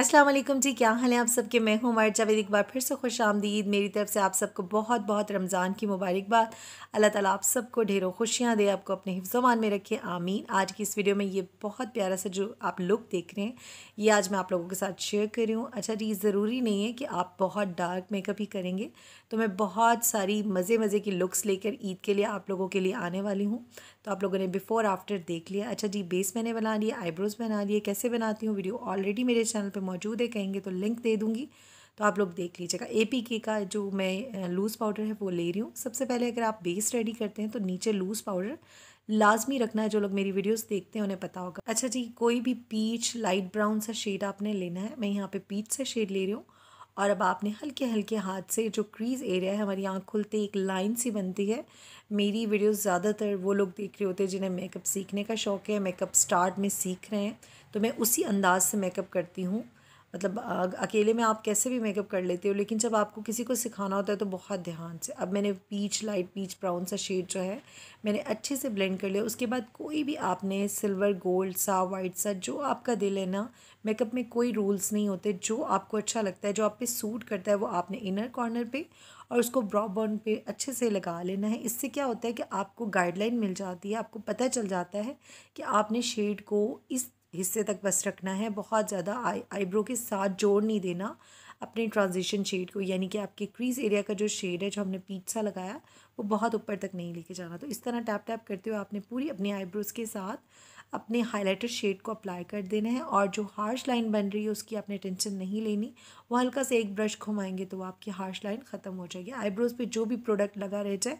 अस्सलाम वालेकुम जी क्या हाल है आप सबके मैं हूँ उमर जावेद एक बार फिर से खुश आमदीद मेरी तरफ से आप सबको बहुत बहुत रमज़ान की मुबारकबाद अल्लाह ताला आप सबको ढेरों खुशियाँ दे आपको अपने हिफ्जमान में रखे आमीन आज की इस वीडियो में ये बहुत प्यारा सा जो आप लुक देख रहे हैं ये आज मैं आप लोगों के साथ शेयर कर रही हूँ अच्छा जी ज़रूरी नहीं है कि आप बहुत डार्क मेकअप ही करेंगे तो मैं बहुत सारी मज़े मज़े की लुक्स लेकर ईद के लिए आप लोगों के लिए आने वाली हूँ तो आप लोगों ने बिफोर आफ्टर देख लिया अच्छा जी बेस मैंने बना लिया आईब्रोज़ बना लिए कैसे बनाती हूँ वीडियो ऑलरेडी मेरे चैनल पर मौजूद है कहेंगे तो लिंक दे दूँगी तो आप लोग देख लीजिएगा ए पी के का जो मैं लूज़ पाउडर है वो ले रही हूँ सबसे पहले अगर आप बेस रेडी करते हैं तो नीचे लूज़ पाउडर लाजमी रखना है जो लोग मेरी वीडियोस देखते हैं उन्हें पता होगा अच्छा जी कोई भी पीच लाइट ब्राउन सा शेड आपने लेना है मैं यहाँ पे पीच से शेड ले रही हूँ और अब आपने हल्के हल्के हाथ से जो क्रीज़ एरिया है हमारी आँख खुलते एक लाइन सी बनती है मेरी वीडियो ज़्यादातर वो लोग देख रहे होते हैं जिन्हें मेकअप सीखने का शौक़ है मेकअप स्टार्ट में सीख रहे हैं तो मैं उसी अंदाज से मेकअप करती हूँ मतलब अकेले में आप कैसे भी मेकअप कर लेते हो लेकिन जब आपको किसी को सिखाना होता है तो बहुत ध्यान से अब मैंने पीच लाइट पीच ब्राउन सा शेड जो है मैंने अच्छे से ब्लेंड कर लिया उसके बाद कोई भी आपने सिल्वर गोल्ड सा वाइट सा जो आपका दिल है ना मेकअप में कोई रूल्स नहीं होते जो आपको अच्छा लगता है जो आप पे सूट करता है वो आपने इनर कॉर्नर पर और उसको ब्रॉ बॉन पे अच्छे से लगा लेना है इससे क्या होता है कि आपको गाइडलाइन मिल जाती है आपको पता चल जाता है कि आपने शेड को इस हिस्से तक बस रखना है बहुत ज़्यादा आई आईब्रो के साथ जोड़ नहीं देना अपने ट्रांजिशन शेड को यानी कि आपके क्रीज एरिया का जो शेड है जो हमने पीठ सा लगाया वो बहुत ऊपर तक नहीं लेके जाना तो इस तरह टैप टैप करते हुए आपने पूरी अपने आईब्रोज़ के साथ अपने हाइलाइटर शेड को अप्लाई कर देना है और जो हार्श लाइन बन रही है उसकी आपने टेंशन नहीं लेनी वो हल्का से एक ब्रश घुमाएंगे तो आपकी हार्श लाइन ख़त्म हो जाएगी आईब्रोज़ पे जो भी प्रोडक्ट लगा रह जाए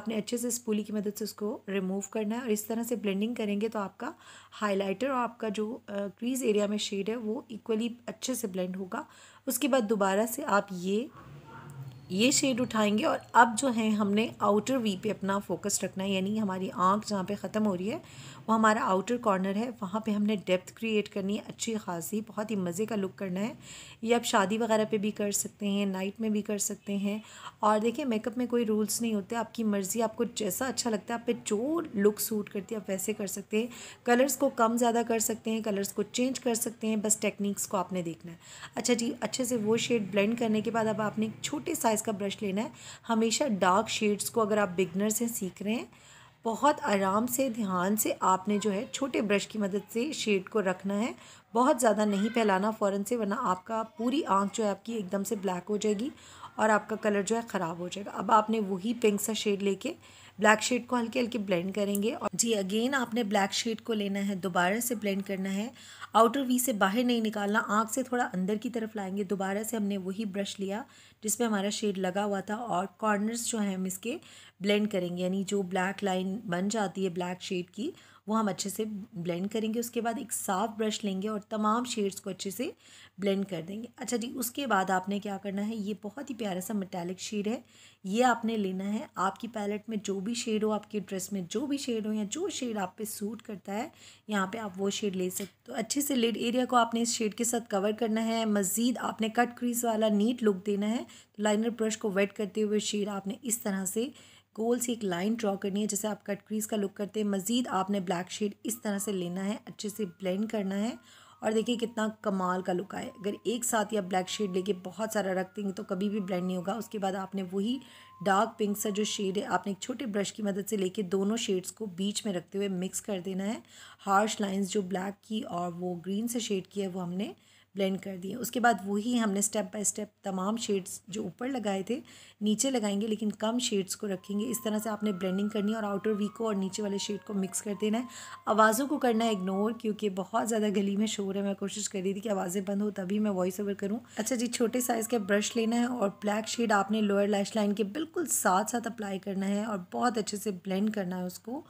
आपने अच्छे से स्पूली की मदद से उसको रिमूव करना है और इस तरह से ब्लेंडिंग करेंगे तो आपका हाईलाइटर और आपका जो क्रीज एरिया में शेड है वो इक्वली अच्छे से ब्लेंड होगा उसके बाद दोबारा से आप ये ये शेड उठाएंगे और अब जो है हमने आउटर वी पे अपना फोकस रखना है यानी हमारी आँख जहाँ पे ख़त्म हो रही है वो हमारा आउटर कॉर्नर है वहाँ पे हमने डेप्थ क्रिएट करनी है अच्छी खासी बहुत ही मज़े का लुक करना है ये आप शादी वगैरह पे भी कर सकते हैं नाइट में भी कर सकते हैं और देखिए मेकअप में कोई रूल्स नहीं होते आपकी मर्ज़ी आपको जैसा अच्छा लगता है आप पे जो लुक सूट करती है आप वैसे कर सकते हैं कलर्स को कम ज़्यादा कर सकते हैं कलर्स को चेंज कर सकते हैं बस टेक्निक्स को आपने देखना है अच्छा जी अच्छे से वो शेड ब्लेंड करने के बाद अब आपने एक छोटे साइज़ साइज़ का ब्रश लेना है हमेशा डार्क शेड्स को अगर आप बिगनर से सीख रहे हैं बहुत आराम से ध्यान से आपने जो है छोटे ब्रश की मदद से शेड को रखना है बहुत ज़्यादा नहीं फैलाना फ़ौरन से वरना आपका पूरी आँख जो है आपकी एकदम से ब्लैक हो जाएगी और आपका कलर जो है ख़राब हो जाएगा अब आपने वही पिंक सा शेड लेके ब्लैक शेड को हल्के हल्के ब्लेंड करेंगे और जी अगेन आपने ब्लैक शेड को लेना है दोबारा से ब्लेंड करना है आउटर वी से बाहर नहीं निकालना आँख से थोड़ा अंदर की तरफ लाएंगे दोबारा से हमने वही ब्रश लिया जिसमें हमारा शेड लगा हुआ था और कॉर्नर्स जो हैं हम इसके ब्लेंड करेंगे यानी जो ब्लैक लाइन बन जाती है ब्लैक शेड की वो हम अच्छे से ब्लेंड करेंगे उसके बाद एक साफ़ ब्रश लेंगे और तमाम शेड्स को अच्छे से ब्लेंड कर देंगे अच्छा जी उसके बाद आपने क्या करना है ये बहुत ही प्यारा सा मेटालिक शेड है ये आपने लेना है आपकी पैलेट में जो भी शेड हो आपके ड्रेस में जो भी शेड हो या जो शेड आप पे सूट करता है यहाँ पे आप वो शेड ले सकते तो अच्छे से लेड एरिया को आपने इस शेड के साथ कवर करना है मज़ीद आपने कट क्रीज वाला नीट लुक देना है तो लाइनर ब्रश को वेट करते हुए शेड आपने इस तरह से गोल सी एक लाइन ड्रॉ करनी है जैसे आप कट क्रीज का लुक करते हैं मज़ीद आपने ब्लैक शेड इस तरह से लेना है अच्छे से ब्लेंड करना है और देखिए कितना कमाल का लुक आए अगर एक साथ ही आप ब्लैक शेड लेके बहुत सारा रख देंगे तो कभी भी ब्लेंड नहीं होगा उसके बाद आपने वही डार्क पिंक सा जो शेड है आपने एक छोटे ब्रश की मदद से लेके दोनों शेड्स को बीच में रखते हुए मिक्स कर देना है हार्श लाइंस जो ब्लैक की और वो ग्रीन से शेड की है वो हमने ब्लेंड कर दिए उसके बाद वही हमने स्टेप बाय स्टेप तमाम शेड्स जो ऊपर लगाए थे नीचे लगाएंगे लेकिन कम शेड्स को रखेंगे इस तरह से आपने ब्लेंडिंग करनी है और आउटर वी को और नीचे वाले शेड को मिक्स कर देना है आवाज़ों को करना है इग्नोर क्योंकि बहुत ज़्यादा गली में शोर है मैं कोशिश कर रही थी कि आवाज़ें बंद हो तभी मैं वॉइस ओवर करूँ अच्छा जी छोटे साइज़ का ब्रश लेना है और ब्लैक शेड आपने लोअर लैश लाइन के बिल्कुल साथ साथ अप्लाई करना है और बहुत अच्छे से ब्लेंड करना है उसको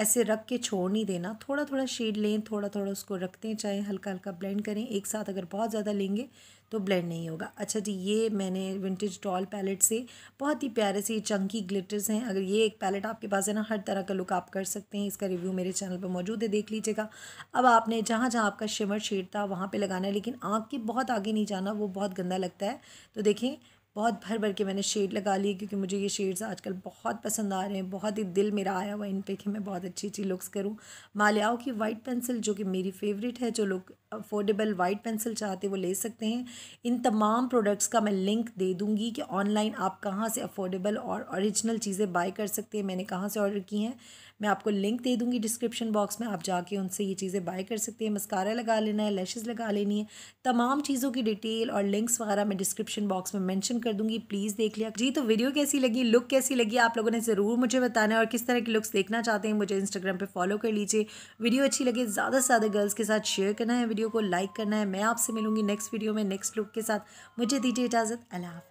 ऐसे रख के छोड़ नहीं देना थोड़ा थोड़ा शेड लें थोड़ा थोड़ा उसको रखते हैं चाहे हल्का हल्का ब्लेंड करें एक साथ अगर बहुत ज़्यादा लेंगे तो ब्लेंड नहीं होगा अच्छा जी ये मैंने विंटेज डॉल पैलेट से बहुत ही प्यारे से चंकी ग्लिटर्स हैं अगर ये एक पैलेट आपके पास है ना हर तरह का लुक आप कर सकते हैं इसका रिव्यू मेरे चैनल पर मौजूद है देख लीजिएगा अब आपने जहाँ जहाँ आपका शिमर शेड था वहाँ पर लगाना है लेकिन आँख के बहुत आगे नहीं जाना वो बहुत गंदा लगता है तो देखें बहुत भर भर के मैंने शेड लगा लिए क्योंकि मुझे ये शेड्स आजकल बहुत पसंद आ रहे हैं बहुत ही दिल मेरा आया हुआ इन पे कि मैं बहुत अच्छी अच्छी लुक्स करूँ माल्याओ की वाइट पेंसिल जो कि मेरी फेवरेट है जो लोग अफोर्डेबल वाइट पेंसिल चाहते वो ले सकते हैं इन तमाम प्रोडक्ट्स का मैं लिंक दे दूँगी कि ऑनलाइन आप कहाँ से अफोर्डेबल और औरिजिनल चीज़ें बाई कर सकते हैं मैंने कहाँ से ऑर्डर की हैं मैं आपको लिंक दे दूँगी डिस्क्रिप्शन बॉक्स में आप जाके उनसे ये चीज़ें बाय कर सकते हैं मस्कारा लगा लेना है लैशेज़ लगा लेनी है तमाम चीज़ों की डिटेल और लिंक्स वगैरह मैं डिस्क्रिप्शन बॉक्स में मैंशन कर दूँगी प्लीज़ देख लिया जी तो वीडियो कैसी लगी लुक कैसी लगी आप लोगों ने ज़रूर मुझे बताना है और किस तरह के लुक्स देखना चाहते हैं मुझे इंस्टाग्राम पर फॉलो कर लीजिए वीडियो अच्छी लगे ज़्यादा से ज़्यादा गर्ल्स के साथ शेयर करना है वीडियो को लाइक करना है मैं आपसे मिलूंगी नेक्स्ट वीडियो में नेक्स्ट लुक के साथ मुझे दीजिए इजाज़त अल्लाह हाफ़